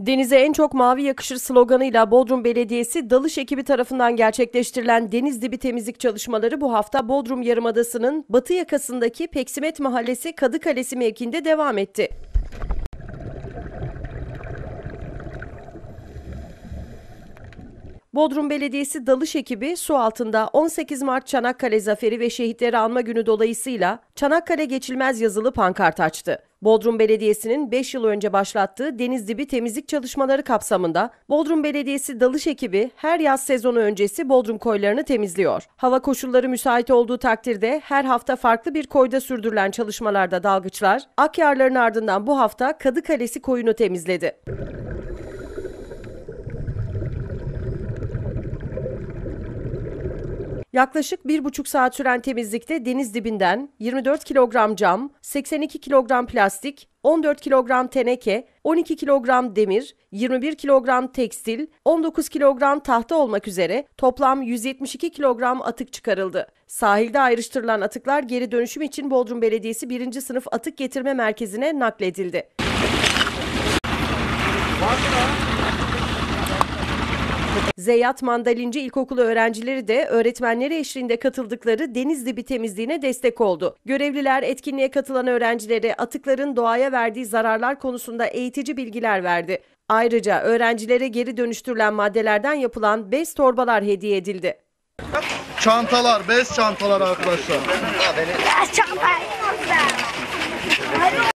Denize en çok mavi yakışır sloganıyla Bodrum Belediyesi dalış ekibi tarafından gerçekleştirilen deniz dibi temizlik çalışmaları bu hafta Bodrum Yarımadası'nın batı yakasındaki Peksimet Mahallesi Kadıkalesi mevkiinde devam etti. Bodrum Belediyesi dalış ekibi su altında 18 Mart Çanakkale Zaferi ve Şehitleri Anma Günü dolayısıyla Çanakkale Geçilmez yazılı pankart açtı. Bodrum Belediyesi'nin 5 yıl önce başlattığı deniz dibi temizlik çalışmaları kapsamında Bodrum Belediyesi dalış ekibi her yaz sezonu öncesi Bodrum koylarını temizliyor. Hava koşulları müsait olduğu takdirde her hafta farklı bir koyda sürdürülen çalışmalarda dalgıçlar Akyarların ardından bu hafta Kadıkalesi koyunu temizledi. Yaklaşık bir buçuk saat süren temizlikte deniz dibinden 24 kilogram cam, 82 kilogram plastik, 14 kilogram teneke, 12 kilogram demir, 21 kilogram tekstil, 19 kilogram tahta olmak üzere toplam 172 kilogram atık çıkarıldı. Sahilde ayrıştırılan atıklar geri dönüşüm için Bodrum Belediyesi 1. sınıf atık getirme merkezine nakledildi. Var Zeyyat Mandalinci İlkokulu öğrencileri de öğretmenleri eşliğinde katıldıkları deniz dibi temizliğine destek oldu. Görevliler etkinliğe katılan öğrencilere atıkların doğaya verdiği zararlar konusunda eğitici bilgiler verdi. Ayrıca öğrencilere geri dönüştürülen maddelerden yapılan bez torbalar hediye edildi. Çantalar, bez çantalar arkadaşlar. Çantalar.